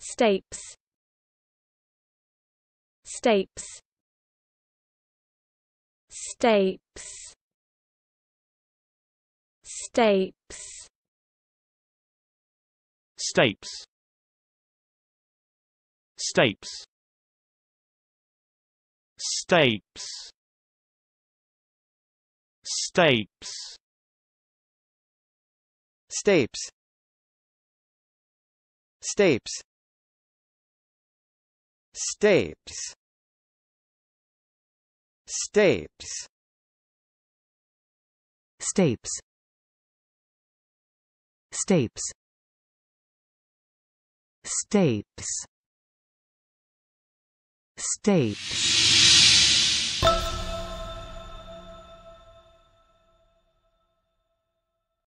Stapes Stapes Stapes Stapes Stapes Stapes Stapes Stapes Stapes Stapes Stapes Stapes Stapes Stapes Stapes Stapes